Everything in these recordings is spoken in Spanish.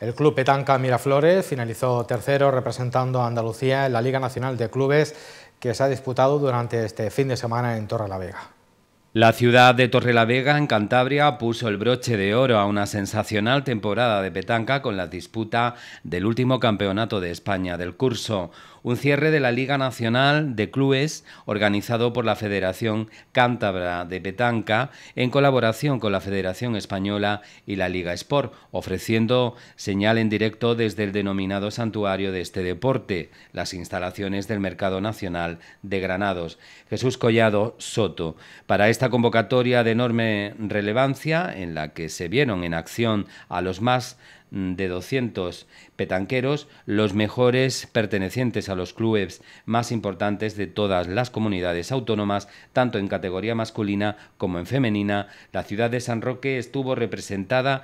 El club Petanca Miraflores finalizó tercero representando a Andalucía en la Liga Nacional de Clubes que se ha disputado durante este fin de semana en Torre la Vega. La ciudad de Torrelavega, en Cantabria, puso el broche de oro a una sensacional temporada de petanca con la disputa del último campeonato de España del curso, un cierre de la Liga Nacional de Clubes organizado por la Federación Cántabra de Petanca en colaboración con la Federación Española y la Liga Sport, ofreciendo señal en directo desde el denominado santuario de este deporte, las instalaciones del Mercado Nacional de Granados. Jesús Collado Soto. Para esta convocatoria de enorme relevancia, en la que se vieron en acción a los más mm, de 200 petanqueros, los mejores pertenecientes a los clubes más importantes de todas las comunidades autónomas, tanto en categoría masculina como en femenina, la ciudad de San Roque estuvo representada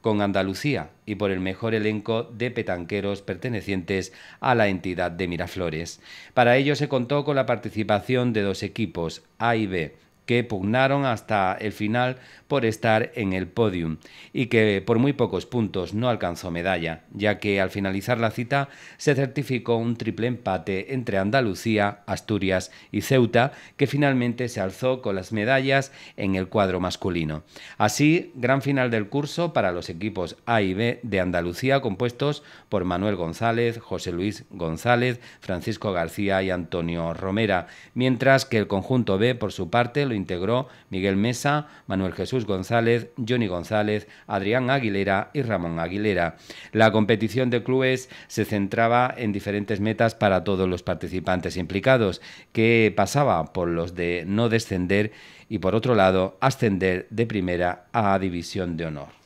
con Andalucía y por el mejor elenco de petanqueros pertenecientes a la entidad de Miraflores. Para ello se contó con la participación de dos equipos, A y B, que pugnaron hasta el final por estar en el podium y que por muy pocos puntos no alcanzó medalla, ya que al finalizar la cita se certificó un triple empate entre Andalucía, Asturias y Ceuta, que finalmente se alzó con las medallas en el cuadro masculino. Así, gran final del curso para los equipos A y B de Andalucía, compuestos por Manuel González, José Luis González, Francisco García y Antonio Romera, mientras que el conjunto B, por su parte, lo integró Miguel Mesa, Manuel Jesús González, Johnny González, Adrián Aguilera y Ramón Aguilera. La competición de clubes se centraba en diferentes metas para todos los participantes implicados, que pasaba por los de no descender y por otro lado ascender de primera a división de honor.